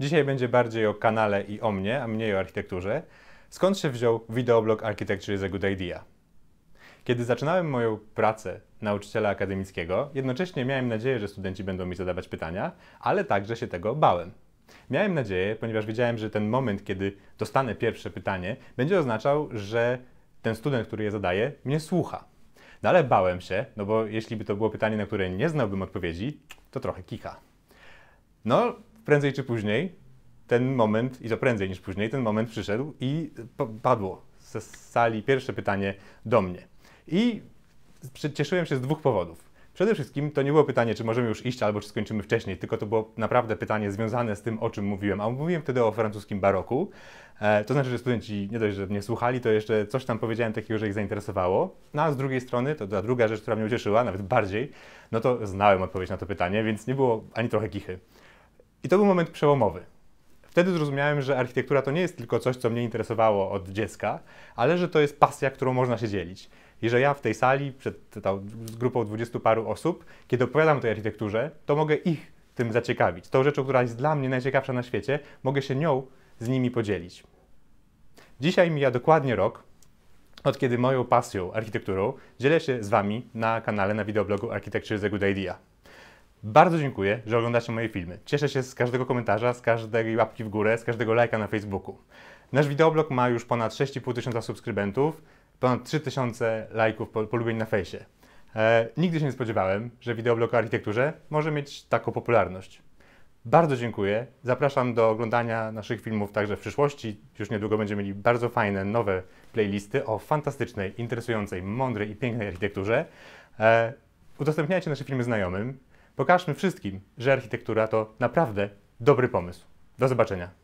Dzisiaj będzie bardziej o kanale i o mnie, a mniej o architekturze. Skąd się wziął wideoblog Architecture is a Good Idea? Kiedy zaczynałem moją pracę nauczyciela akademickiego, jednocześnie miałem nadzieję, że studenci będą mi zadawać pytania, ale także się tego bałem. Miałem nadzieję, ponieważ wiedziałem, że ten moment, kiedy dostanę pierwsze pytanie, będzie oznaczał, że ten student, który je zadaje, mnie słucha. No ale bałem się, no bo jeśli by to było pytanie, na które nie znałbym odpowiedzi, to trochę kika. No, prędzej czy później ten moment, i to prędzej niż później, ten moment przyszedł i padło z sali pierwsze pytanie do mnie. I cieszyłem się z dwóch powodów. Przede wszystkim to nie było pytanie, czy możemy już iść albo czy skończymy wcześniej, tylko to było naprawdę pytanie związane z tym, o czym mówiłem. A mówiłem wtedy o francuskim baroku. E, to znaczy, że studenci nie dość, że mnie słuchali, to jeszcze coś tam powiedziałem takiego, że ich zainteresowało. No a z drugiej strony, to ta druga rzecz, która mnie ucieszyła, nawet bardziej, no to znałem odpowiedź na to pytanie, więc nie było ani trochę kichy. I to był moment przełomowy. Wtedy zrozumiałem, że architektura to nie jest tylko coś, co mnie interesowało od dziecka, ale że to jest pasja, którą można się dzielić. I że ja w tej sali, przed tą grupą dwudziestu paru osób, kiedy opowiadam o tej architekturze, to mogę ich tym zaciekawić. Tą rzeczą, która jest dla mnie najciekawsza na świecie, mogę się nią z nimi podzielić. Dzisiaj mija dokładnie rok, od kiedy moją pasją, architekturą, dzielę się z Wami na kanale na wideoblogu Architecture is a Good Idea. Bardzo dziękuję, że oglądacie moje filmy. Cieszę się z każdego komentarza, z każdej łapki w górę, z każdego lajka na Facebooku. Nasz wideoblog ma już ponad 6,5 tysiąca subskrybentów, ponad 3 tysiące lajków, polubień na fejsie. E, nigdy się nie spodziewałem, że wideoblog o architekturze może mieć taką popularność. Bardzo dziękuję. Zapraszam do oglądania naszych filmów także w przyszłości. Już niedługo będziemy mieli bardzo fajne, nowe playlisty o fantastycznej, interesującej, mądrej i pięknej architekturze. E, udostępniajcie nasze filmy znajomym. Pokażmy wszystkim, że architektura to naprawdę dobry pomysł. Do zobaczenia.